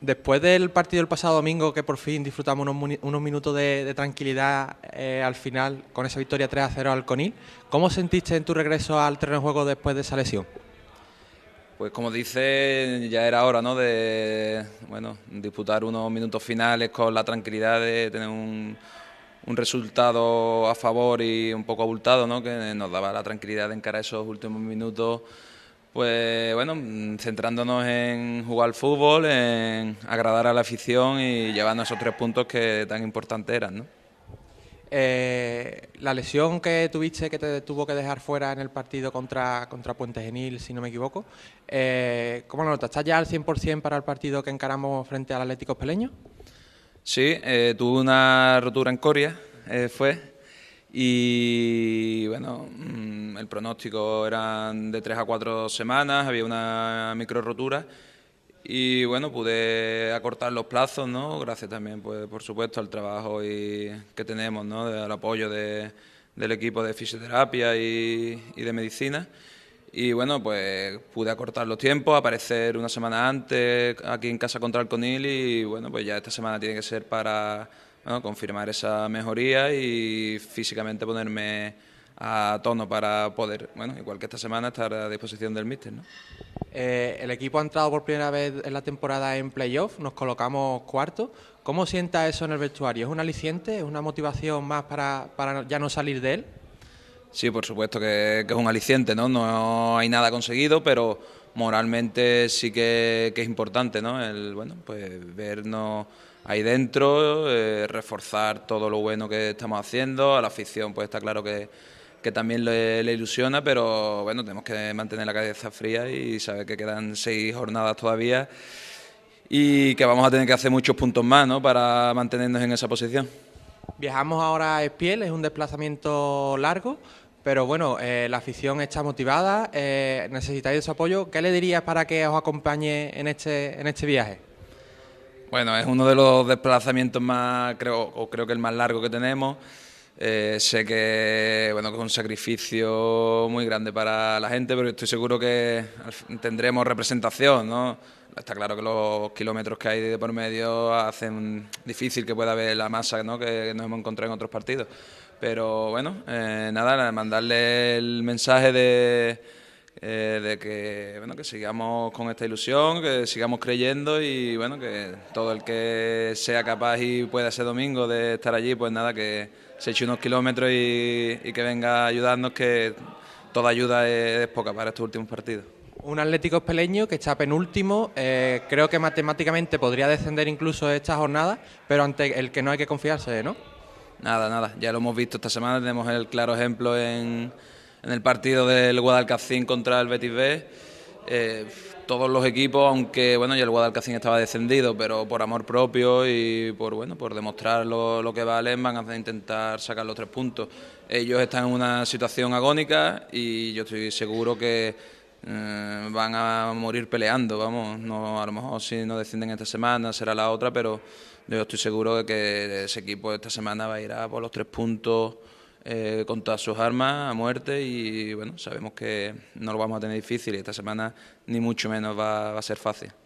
Después del partido del pasado domingo, que por fin disfrutamos unos, unos minutos de, tranquilidad eh, al final con esa victoria 3 a 0 al Conil, ¿cómo sentiste en tu regreso al terreno de juego después de esa lesión? Pues como dices, ya era hora ¿no? de bueno, disputar unos minutos finales con la tranquilidad de tener un, un resultado a favor y un poco abultado, ¿no? que nos daba la tranquilidad de encarar esos últimos minutos pues bueno, mm, centrándonos en jugar fútbol, en agradar a la afición y llevarnos esos tres puntos que tan importantes eran, ¿no? Eh, la lesión que tuviste, que te tuvo que dejar fuera en el partido contra, contra Puente Genil, si no me equivoco, eh, ¿cómo lo notas? ¿Estás ya al 100% para el partido que encaramos frente al Atlético Peleño? Sí, eh, tuve una rotura en Coria, eh, fue, y bueno, mm, el pronóstico eran de tres a cuatro semanas, había una micro rotura y bueno, pude acortar los plazos, ¿no? Gracias también, pues, por supuesto, al trabajo y, que tenemos, ¿no? Al apoyo de, del equipo de fisioterapia y, de medicina. Y bueno, pues pude acortar los tiempos, aparecer una semana antes aquí en casa contra el Conil y bueno, pues ya esta semana tiene que ser para confirmar esa mejoría y físicamente ponerme a tono para poder, bueno, igual que esta semana, estar a disposición del míster. ¿no? Eh, el equipo ha entrado por primera vez en la temporada en playoff, nos colocamos cuarto. ¿Cómo sienta eso en el vestuario? ¿Es un aliciente? ¿Es una motivación más para, ya no salir de él? Sí, por supuesto que, que es un aliciente, ¿no? No hay nada conseguido, pero moralmente sí que, es importante, ¿no? El, bueno, pues vernos ahí dentro, eh, reforzar todo lo bueno que estamos haciendo, a la afición pues está claro que, también le, ilusiona, pero bueno, tenemos que mantener la cabeza fría y saber que quedan seis jornadas todavía y que vamos a tener que hacer muchos puntos más, ¿no? Para mantenernos en esa posición. Viajamos ahora a Espiel, es un desplazamiento largo, pero bueno, eh, la afición está motivada, eh, necesitáis su apoyo. ¿Qué le dirías para que os acompañe este, en este, viaje? Bueno, es uno de los desplazamientos más, creo, o creo que el más largo que tenemos. Eh, sé que, bueno, es un sacrificio muy grande para la gente, pero estoy seguro que tendremos representación, ¿no? Está claro que los kilómetros que hay de por medio hacen difícil que pueda haber la masa que nos hemos encontrado en otros partidos pero bueno, eh, nada, mandarle el mensaje eh, de, que, bueno, que sigamos con esta ilusión, que sigamos creyendo y bueno, que todo el que sea capaz y pueda ese domingo de estar allí, pues nada, que se eche unos kilómetros y, que venga a ayudarnos, que toda ayuda es, poca para estos últimos partidos un Atlético espeleño que está penúltimo. Eh, creo que matemáticamente podría descender incluso esta jornada, pero ante el que no hay que confiarse, ¿no? Nada, nada, ya lo hemos visto esta semana, tenemos el claro ejemplo en, en el partido del Guadalcacín contra el Betis B. Eh, todos los equipos, aunque bueno, ya el Guadalcacín estaba descendido, pero por amor propio y por bueno, por demostrar lo, lo que valen, van a intentar sacar los tres puntos. Ellos están en una situación agónica y yo estoy seguro que eh, van a morir peleando, vamos, no, a lo mejor si no descienden esta semana será la otra, pero yo estoy seguro de que ese equipo esta semana va a ir a por los tres puntos eh, con todas sus armas a muerte y bueno, sabemos que no lo vamos a tener difícil y esta semana ni mucho menos va a ser fácil.